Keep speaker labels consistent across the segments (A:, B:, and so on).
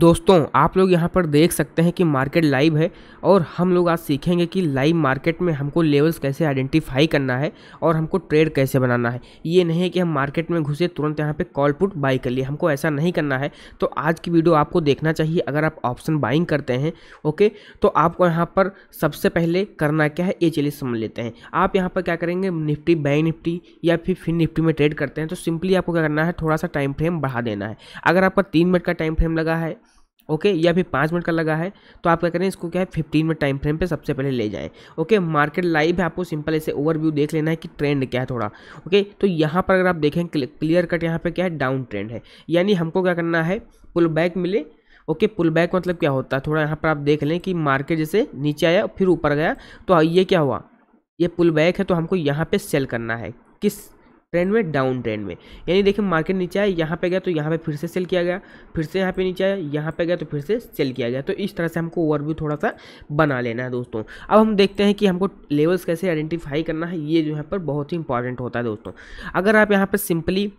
A: दोस्तों आप लोग यहाँ पर देख सकते हैं कि मार्केट लाइव है और हम लोग आज सीखेंगे कि लाइव मार्केट में हमको लेवल्स कैसे आइडेंटिफाई करना है और हमको ट्रेड कैसे बनाना है ये नहीं है कि हम मार्केट में घुसे तुरंत यहाँ पे कॉल पुट बाई कर लिए हमको ऐसा नहीं करना है तो आज की वीडियो आपको देखना चाहिए अगर आप ऑप्शन बाइंग करते हैं ओके तो आपको यहाँ पर सबसे पहले करना क्या है ये चलिए समझ लेते हैं आप यहाँ पर क्या करेंगे निफ्टी बैंक निफ्टी या फिर फिर निफ्टी में ट्रेड करते हैं तो सिंपली आपको क्या करना है थोड़ा सा टाइम फ्रेम बढ़ा देना है अगर आपका तीन मिनट का टाइम फ्रेम लगा है ओके okay, या फिर पाँच मिनट का लगा है तो आप क्या करें इसको क्या है फिफ्टीन मिनट टाइम फ्रेम पे सबसे पहले ले जाएं ओके मार्केट लाइव है आपको सिंपल ऐसे ओवरव्यू देख लेना है कि ट्रेंड क्या है थोड़ा ओके तो यहाँ पर अगर आप देखें क्लियर कट यहाँ पे क्या है डाउन ट्रेंड है यानी हमको क्या करना है पुल बैक मिले ओके पुल बैक मतलब क्या होता है थोड़ा यहाँ पर आप देख लें कि मार्केट जैसे नीचे आया फिर ऊपर गया तो ये क्या हुआ ये पुल बैक है तो हमको यहाँ पर सेल करना है किस ट्रेंड में डाउन ट्रेंड में यानी देखिए मार्केट नीचे आया यहाँ पे गया तो यहाँ पे फिर से सेल किया गया फिर से यहाँ पे नीचे आया यहाँ पे गया तो फिर से सेल किया गया तो इस तरह से हमको ओवरव्यू थोड़ा सा बना लेना है दोस्तों अब हम देखते हैं कि हमको लेवल्स कैसे आइडेंटिफाई करना है ये जो यहाँ पर बहुत ही इंपॉर्टेंट होता है दोस्तों अगर आप यहाँ पर सिंपली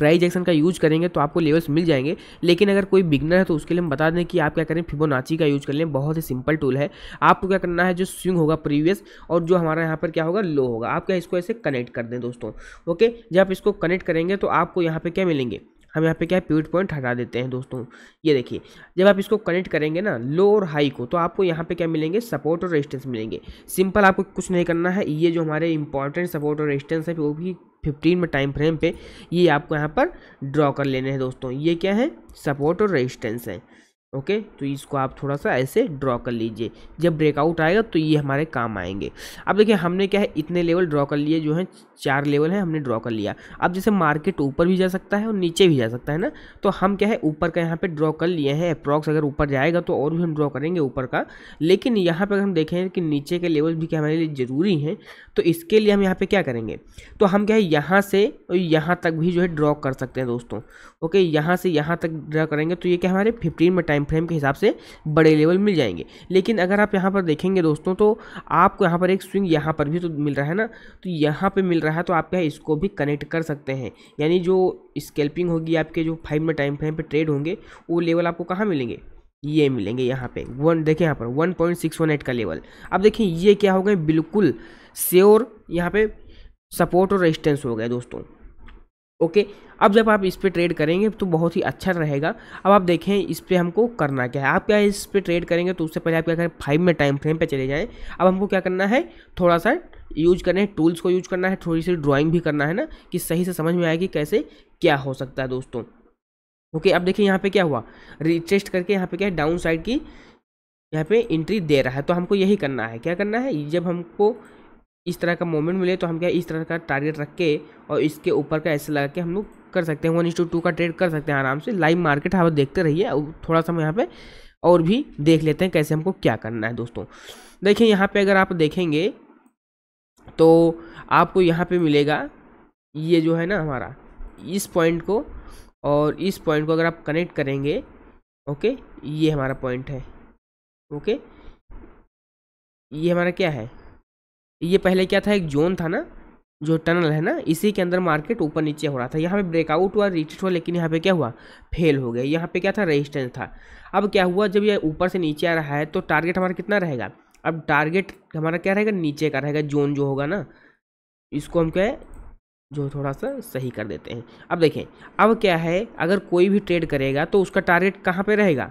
A: प्राइज एक्शन का यूज करेंगे तो आपको लेवल्स मिल जाएंगे लेकिन अगर कोई बिगनर है तो उसके लिए हम बता दें कि आप क्या करें फिबोनाची का यूज कर लें बहुत ही सिंपल टूल है आपको क्या करना है जो स्विंग होगा प्रीवियस और जो हमारा यहाँ पर क्या होगा लो होगा आप क्या इसको ऐसे कनेक्ट कर दें दोस्तों ओके जब आप इसको कनेक्ट करेंगे तो आपको यहाँ पर क्या मिलेंगे हम यहाँ पे क्या है पॉइंट हटा देते हैं दोस्तों ये देखिए जब आप इसको कनेक्ट करेंगे ना लो और हाई को तो आपको यहाँ पे क्या मिलेंगे सपोर्ट और रेजिस्टेंस मिलेंगे सिंपल आपको कुछ नहीं करना है ये जो हमारे इंपॉर्टेंट सपोर्ट और रेजिस्टेंस है वो भी फिफ्टीन में टाइम फ्रेम पे ये आपको यहाँ पर ड्रॉ कर लेने हैं दोस्तों ये क्या है सपोर्ट और रेजिस्टेंस है ओके okay, तो इसको आप थोड़ा सा ऐसे ड्रॉ कर लीजिए जब ब्रेकआउट आएगा तो ये हमारे काम आएंगे अब देखिए हमने क्या है इतने लेवल ड्रॉ कर लिए जो है चार लेवल है हमने ड्रॉ कर लिया अब जैसे मार्केट ऊपर भी जा सकता है और नीचे भी जा सकता है ना तो हम क्या है ऊपर का यहाँ पे ड्रॉ कर लिए हैं अप्रॉक्स अगर ऊपर जाएगा तो और भी हम ड्रॉ करेंगे ऊपर का लेकिन यहाँ पर हम देखें कि नीचे के लेवल भी क्या हमारे लिए ज़रूरी हैं तो इसके लिए हम यहाँ पर क्या करेंगे तो हम क्या है यहाँ से यहाँ तक भी जो है ड्रॉ कर सकते हैं दोस्तों ओके यहाँ से यहाँ तक ड्रॉ करेंगे तो ये क्या हमारे फिफ्टीन में टाइम टाइम फ्रेम के हिसाब से बड़े लेवल मिल जाएंगे लेकिन अगर आप यहाँ पर देखेंगे दोस्तों तो आपको यहाँ पर एक स्विंग यहाँ पर भी तो मिल रहा है ना तो यहाँ पर मिल रहा है तो आप क्या इसको भी कनेक्ट कर सकते हैं यानी जो स्केल्पिंग होगी आपके जो फाइव में टाइम फ्रेम पर ट्रेड होंगे वो लेवल आपको कहाँ मिलेंगे ये मिलेंगे यहाँ पे वन देखिए यहाँ पर one point six one eight का लेवल अब देखिए ये क्या हो गए बिल्कुल श्योर यहाँ पे सपोर्ट और रेजिस्टेंस हो गए दोस्तों ओके अब जब आप इस पर ट्रेड करेंगे तो बहुत ही अच्छा रहेगा अब आप देखें इस पर हमको करना क्या है आप क्या इस पर ट्रेड करेंगे तो उससे पहले आप क्या करें फाइव में टाइम फ्रेम पे चले जाएं अब हमको क्या करना है थोड़ा सा यूज करना है टूल्स को यूज करना है थोड़ी सी ड्राइंग भी करना है ना कि सही से समझ में आए कि कैसे क्या हो सकता है दोस्तों ओके अब देखिए यहाँ पर क्या हुआ रिटेस्ट करके यहाँ पे क्या है डाउन साइड की यहाँ पे इंट्री दे रहा है तो हमको यही करना है क्या करना है जब हमको इस तरह का मोमेंट मिले तो हम क्या इस तरह का टारगेट रख के और इसके ऊपर का ऐसे लगा के हम लोग कर सकते हैं वन इंस टू टू का ट्रेड कर सकते हैं आराम से लाइव मार्केट हम देखते रहिए और थोड़ा सा हम यहाँ पे और भी देख लेते हैं कैसे हमको क्या करना है दोस्तों देखिए यहाँ पे अगर आप देखेंगे तो आपको यहाँ पे मिलेगा ये जो है ना हमारा इस पॉइंट को और इस पॉइंट को अगर आप कनेक्ट करेंगे ओके ये हमारा पॉइंट है ओके ये हमारा क्या है ये पहले क्या था एक जोन था ना जो टनल है ना इसी के अंदर मार्केट ऊपर नीचे हो रहा था यहाँ पे ब्रेकआउट हुआ रिटेस्ट हुआ लेकिन यहाँ पे क्या हुआ फेल हो गया यहाँ पे क्या था रेजिस्टेंस था अब क्या हुआ जब ये ऊपर से नीचे आ रहा है तो टारगेट हमारा कितना रहेगा अब टारगेट हमारा क्या रहेगा नीचे का रहेगा जोन जो होगा ना इसको हम क्या है जो थोड़ा सा सही कर देते हैं अब देखें अब क्या है अगर कोई भी ट्रेड करेगा तो उसका टारगेट कहाँ पर रहेगा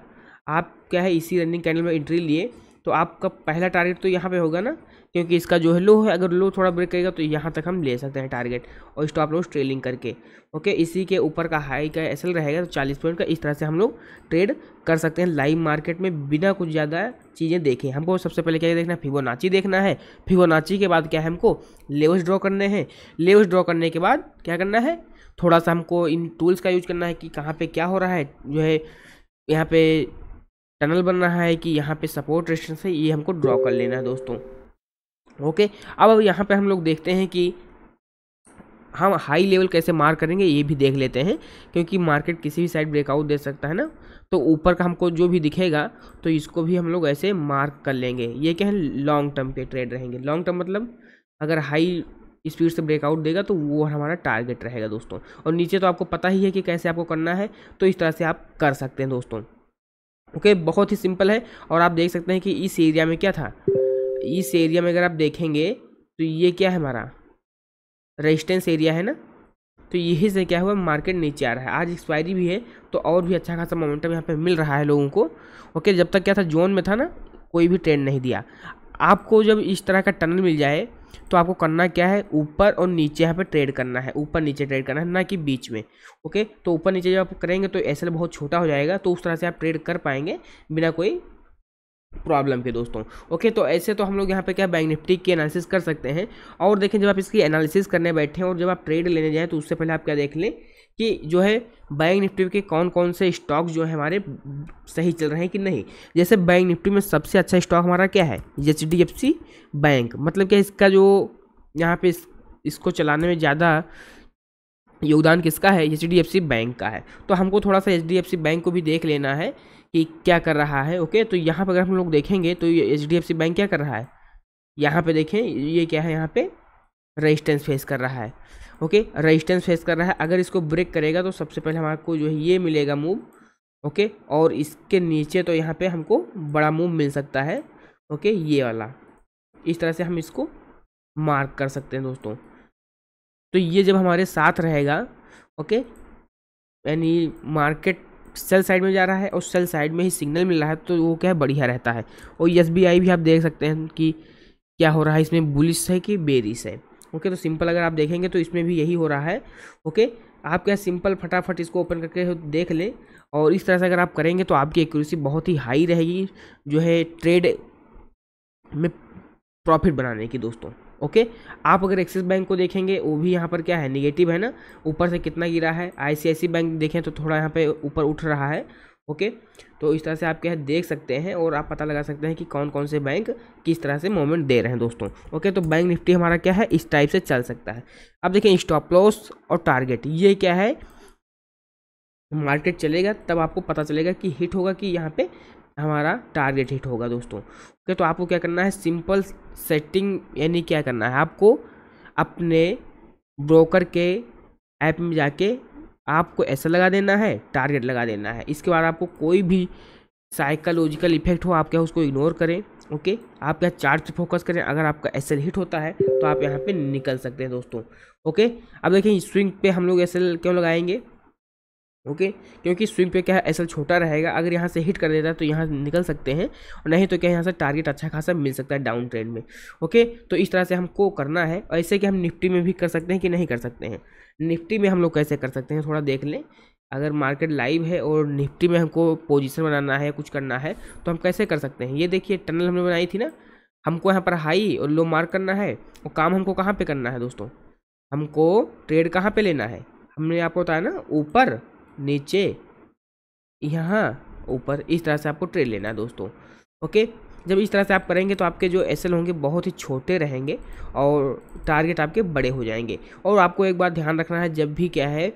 A: आप क्या है इसी रनिंग कैंडल में एंट्री लिए तो आपका पहला टारगेट तो यहाँ पर होगा ना क्योंकि इसका जो है लो है अगर लो थोड़ा ब्रेक करेगा तो यहाँ तक हम ले सकते हैं टारगेट और स्टॉप लॉस ट्रेलिंग करके ओके इसी के ऊपर का हाई का एसएल रहेगा तो चालीस पॉइंट का इस तरह से हम लोग ट्रेड कर सकते हैं लाइव मार्केट में बिना कुछ ज़्यादा चीज़ें देखें हमको सबसे पहले क्या देखना है फिबोनाची देखना है फिबोनाची के बाद क्या है हमको लेवस ड्रॉ करने हैं लेवस ड्रॉ करने के बाद क्या करना है थोड़ा सा हमको इन टूल्स का यूज करना है कि कहाँ पर क्या हो रहा है जो है यहाँ पे टनल बन रहा है कि यहाँ पे सपोर्ट रेस्टेंस है ये हमको ड्रॉ कर लेना है दोस्तों ओके अब यहाँ पर हम लोग देखते हैं कि हम हाई लेवल कैसे मार करेंगे ये भी देख लेते हैं क्योंकि मार्केट किसी भी साइड ब्रेकआउट दे सकता है ना तो ऊपर का हमको जो भी दिखेगा तो इसको भी हम लोग ऐसे मार्क कर लेंगे ये क्या है लॉन्ग टर्म के ट्रेड रहेंगे लॉन्ग टर्म मतलब अगर हाई स्पीड से ब्रेकआउट देगा तो वो हमारा टारगेट रहेगा दोस्तों और नीचे तो आपको पता ही है कि कैसे आपको करना है तो इस तरह से आप कर सकते हैं दोस्तों ओके बहुत ही सिंपल है और आप देख सकते हैं कि इस एरिया में क्या था इस एरिया में अगर आप देखेंगे तो ये क्या है हमारा रेजिस्टेंस एरिया है ना तो यही से क्या हुआ मार्केट नीचे आ रहा है आज एक्सपायरी भी है तो और भी अच्छा खासा मोमेंटम यहाँ पे मिल रहा है लोगों को ओके जब तक क्या था जोन में था ना कोई भी ट्रेंड नहीं दिया आपको जब इस तरह का टनल मिल जाए तो आपको करना क्या है ऊपर और नीचे यहाँ पे ट्रेड करना है ऊपर नीचे ट्रेड करना है ना कि बीच में ओके तो ऊपर नीचे जब आप करेंगे तो एस बहुत छोटा हो जाएगा तो उस तरह से आप ट्रेड कर पाएंगे बिना कोई प्रॉब्लम के दोस्तों ओके तो ऐसे तो हम लोग यहाँ पे क्या बैंक निफ्टी की एनालिसिस कर सकते हैं और देखें जब आप इसकी एनालिसिस करने बैठे हैं और जब आप ट्रेड लेने जाएँ तो उससे पहले आप क्या देख लें कि जो है बैंक निफ्टी के कौन कौन से स्टॉक जो है हमारे सही चल रहे हैं कि नहीं जैसे बैंक निफ्टी में सबसे अच्छा स्टॉक हमारा क्या है H D F C bank मतलब क्या इसका जो यहाँ पे इस, इसको चलाने में ज़्यादा योगदान किसका है H D F C bank का है तो हमको थोड़ा सा H D F C bank को भी देख लेना है कि क्या कर रहा है ओके तो यहाँ पर अगर हम लोग देखेंगे तो ये एच बैंक क्या कर रहा है यहाँ पे देखें ये क्या है यहाँ पे रजिस्टेंस फेस कर रहा है ओके रजिस्टेंस फेस कर रहा है अगर इसको ब्रेक करेगा तो सबसे पहले हमारे को जो है ये मिलेगा मूव ओके और इसके नीचे तो यहाँ पे हमको बड़ा मूव मिल सकता है ओके ये वाला इस तरह से हम इसको मार्क कर सकते हैं दोस्तों तो ये जब हमारे साथ रहेगा ओके यानी मार्केट सेल साइड में जा रहा है और सेल साइड में ही सिग्नल मिल रहा है तो वो क्या है बढ़िया रहता है और यस भी आप देख सकते हैं कि क्या हो रहा है इसमें बुलिस है कि बेरिस है ओके तो सिंपल अगर आप देखेंगे तो इसमें भी यही हो रहा है ओके आप क्या सिंपल फटाफट इसको ओपन करके देख लें और इस तरह से अगर आप करेंगे तो आपकी एक्यूरेसी बहुत ही हाई रहेगी जो है ट्रेड में प्रॉफिट बनाने की दोस्तों ओके आप अगर एक्सिस बैंक को देखेंगे वो भी यहाँ पर क्या है निगेटिव है ना ऊपर से कितना गिरा है आई बैंक देखें तो थोड़ा यहाँ पे ऊपर उठ रहा है ओके तो इस तरह से आप क्या है देख सकते हैं और आप पता लगा सकते हैं कि कौन कौन से बैंक किस तरह से मोमेंट दे रहे हैं दोस्तों ओके तो बैंक निफ्टी हमारा क्या है इस टाइप से चल सकता है अब देखें स्टॉप लॉस और टारगेट ये क्या है मार्केट चलेगा तब आपको पता चलेगा कि हिट होगा कि यहाँ पे हमारा टारगेट हिट होगा दोस्तों ओके तो आपको क्या करना है सिंपल सेटिंग यानी क्या करना है आपको अपने ब्रोकर के ऐप में जाके आपको ऐसा लगा देना है टारगेट लगा देना है इसके बाद आपको कोई भी साइकोलॉजिकल इफेक्ट हो आप क्या उसको इग्नोर करें ओके आप क्या चार्ट पे फोकस करें अगर आपका एस हिट होता है तो आप यहाँ पे निकल सकते हैं दोस्तों ओके अब देखिए स्विंग पे हम लोग एस क्यों लगाएंगे ओके क्योंकि स्विंग पे क्या है एसल छोटा रहेगा अगर यहाँ से हिट कर देता है तो यहाँ निकल सकते हैं और नहीं तो क्या यहाँ से टारगेट अच्छा खासा मिल सकता है डाउन ट्रेंड में ओके तो इस तरह से हमको करना है ऐसे कि हम निफ्टी में भी कर सकते हैं कि नहीं कर सकते हैं निफ्टी में हम लोग कैसे कर सकते हैं थोड़ा देख लें अगर मार्केट लाइव है और निफ्टी में हमको पोजिशन बनाना है कुछ करना है तो हम कैसे कर सकते हैं ये देखिए टनल हमने बनाई थी ना हमको यहाँ पर हाई और लो मार्क करना है और काम हमको कहाँ पे करना है दोस्तों हमको ट्रेड कहाँ पे लेना है हमने आपको बताया ना ऊपर नीचे यहाँ ऊपर इस तरह से आपको ट्रे लेना है दोस्तों ओके जब इस तरह से आप करेंगे तो आपके जो एस होंगे बहुत ही छोटे रहेंगे और टारगेट आपके बड़े हो जाएंगे और आपको एक बार ध्यान रखना है जब भी क्या है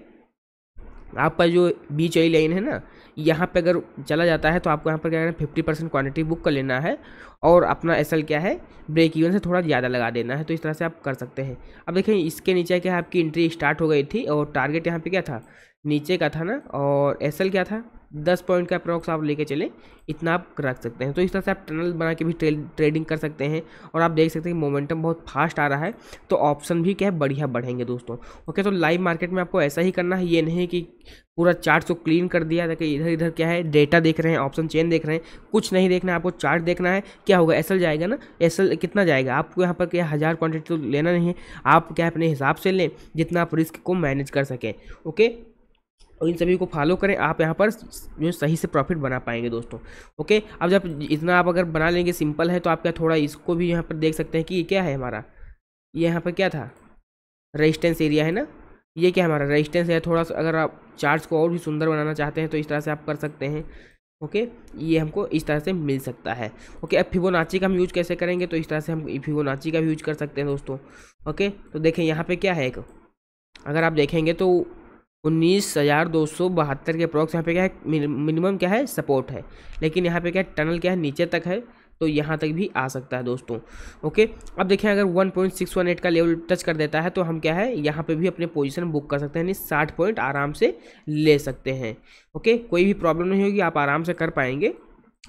A: आपका जो बीच वाली लाइन है ना यहाँ पे अगर चला जाता है तो आपको यहाँ पर क्या करना है फिफ्टी परसेंट क्वान्टिटी बुक कर लेना है और अपना एस क्या है ब्रेक इवन से थोड़ा ज़्यादा लगा देना है तो इस तरह से आप कर सकते हैं अब देखें इसके नीचे क्या आपकी इंट्री स्टार्ट हो गई थी और टारगेट यहाँ पर क्या था नीचे का था ना और एस क्या था दस पॉइंट का अप्रॉक्स आप लेके चले इतना आप रख सकते हैं तो इस तरह से आप टनल बना के भी ट्रेडिंग कर सकते हैं और आप देख सकते हैं कि मोमेंटम बहुत फास्ट आ रहा है तो ऑप्शन भी क्या है बढ़िया बढ़ेंगे दोस्तों ओके तो लाइव मार्केट में आपको ऐसा ही करना है ये नहीं कि पूरा चार्ट को क्लीन कर दिया ताकि इधर इधर क्या है डेटा देख रहे हैं ऑप्शन चेन देख रहे हैं कुछ नहीं देखना है आपको चार्ट देखना है क्या होगा एसल जाएगा ना एसल कितना जाएगा आपको यहाँ पर क्या हज़ार क्वान्टिटी तो लेना नहीं है आप क्या अपने हिसाब से लें जितना आप रिस्क को मैनेज कर सकें ओके और इन सभी को फॉलो करें आप यहाँ पर जो सही से प्रॉफिट बना पाएंगे दोस्तों ओके अब जब इतना आप अगर बना लेंगे सिंपल है तो आप क्या थोड़ा इसको भी यहाँ पर देख सकते हैं कि ये क्या है हमारा ये यहाँ पर क्या था रेजिस्टेंस एरिया है ना ये क्या हमारा रेजिस्टेंस है थोड़ा सा अगर आप चार्ज को और भी सुंदर बनाना चाहते हैं तो इस तरह से आप कर सकते हैं ओके ये हमको इस तरह से मिल सकता है ओके अब फिबोनाची का हम यूज कैसे करेंगे तो इस तरह से हम फिबोनाची का भी यूज कर सकते हैं दोस्तों ओके तो देखें यहाँ पे क्या है एक अगर आप देखेंगे तो उन्नीस हज़ार दो सौ बहत्तर के अप्रॉक्स यहाँ पे क्या है मिनिमम क्या है सपोर्ट है लेकिन यहाँ पे क्या है टनल क्या है नीचे तक है तो यहाँ तक भी आ सकता है दोस्तों ओके अब देखें अगर 1.618 का लेवल टच कर देता है तो हम क्या है यहाँ पे भी अपने पोजीशन बुक कर सकते हैं यानी साठ पॉइंट आराम से ले सकते हैं ओके कोई भी प्रॉब्लम नहीं होगी आप आराम से कर पाएंगे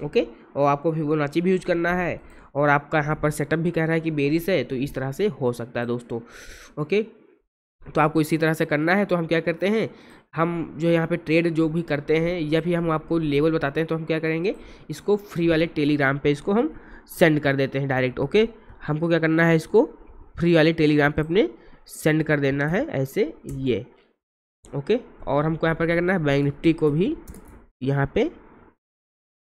A: ओके और आपको नाची भी यूज करना है और आपका यहाँ पर सेटअप भी कह रहा है कि बेरिस है तो इस तरह से हो सकता है दोस्तों ओके तो आपको इसी तरह से करना है तो हम क्या करते हैं हम जो यहाँ पे ट्रेड जो भी करते हैं या फिर हम आपको लेवल बताते हैं तो हम क्या करेंगे इसको फ्री वाले टेलीग्राम पे इसको हम सेंड कर देते हैं डायरेक्ट ओके हमको क्या करना है इसको फ्री वाले टेलीग्राम पे अपने सेंड कर देना है ऐसे ये ओके और हमको यहाँ पर क्या करना है बैंक निफ्टी को भी यहाँ पर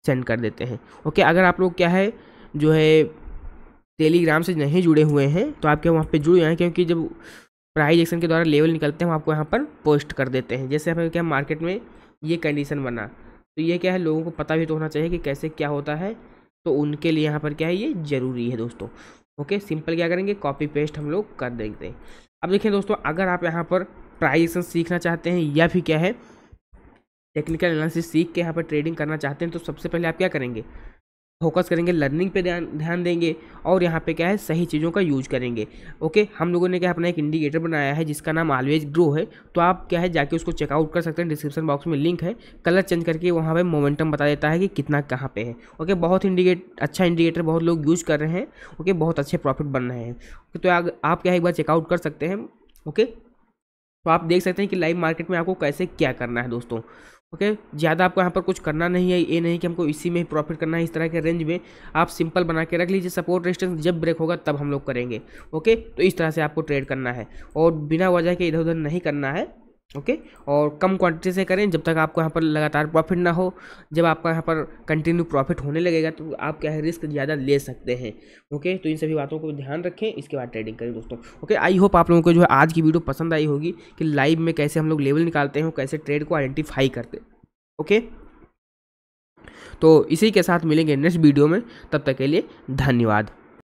A: सेंड कर देते हैं ओके अगर आप लोग क्या है जो है टेलीग्राम से नहीं जुड़े हुए हैं तो आपके वहाँ पर जुड़े हैं क्योंकि जब प्राइज एक्शन के द्वारा लेवल निकलते हैं हम आपको यहाँ पर पोस्ट कर देते हैं जैसे हमें क्या मार्केट में ये कंडीशन बना तो ये क्या है लोगों को पता भी तो होना चाहिए कि कैसे क्या होता है तो उनके लिए यहाँ पर क्या है ये ज़रूरी है दोस्तों ओके सिंपल क्या करेंगे कॉपी पेस्ट हम लोग कर देते हैं अब देखिए दोस्तों अगर आप यहाँ पर प्राइजेशन सीखना चाहते हैं या फिर क्या है टेक्निकल एनालिसिस सीख के यहाँ पर ट्रेडिंग करना चाहते हैं तो सबसे पहले आप क्या करेंगे फोकस करेंगे लर्निंग पे ध्यान ध्यान देंगे और यहाँ पे क्या है सही चीज़ों का यूज करेंगे ओके हम लोगों ने क्या अपना एक इंडिकेटर बनाया है जिसका नाम ऑलवेज ग्रो है तो आप क्या है जाके उसको चेकआउट कर सकते हैं डिस्क्रिप्शन बॉक्स में लिंक है कलर चेंज करके वहाँ पर मोमेंटम बता देता है कि कितना कहाँ पर है ओके बहुत इंडिकेट अच्छा इंडिकेटर बहुत लोग यूज़ कर रहे हैं ओके बहुत अच्छे प्रॉफिट बन रहे हैं तो आप क्या है एक बार चेकआउट कर सकते हैं ओके तो आप देख सकते हैं कि लाइव मार्केट में आपको कैसे क्या करना है दोस्तों ओके ज़्यादा आपको यहाँ पर कुछ करना नहीं है ये नहीं कि हमको इसी में ही प्रॉफिट करना है इस तरह के रेंज में आप सिंपल बना के रख लीजिए सपोर्ट रेजिस्टेंस जब ब्रेक होगा तब हम लोग करेंगे ओके तो इस तरह से आपको ट्रेड करना है और बिना वजह के इधर उधर नहीं करना है ओके और कम क्वांटिटी से करें जब तक आपको यहाँ पर लगातार प्रॉफिट ना हो जब आपका यहाँ पर कंटिन्यू प्रॉफिट होने लगेगा तो आप क्या है रिस्क ज़्यादा ले सकते हैं ओके तो इन सभी बातों को ध्यान रखें इसके बाद ट्रेडिंग करें दोस्तों ओके आई होप आप लोगों को जो है आज की वीडियो पसंद आई होगी कि लाइव में कैसे हम लोग लेवल निकालते हैं कैसे ट्रेड को आइडेंटिफाई करते ओके तो इसी के साथ मिलेंगे नेक्स्ट वीडियो में तब तक के लिए धन्यवाद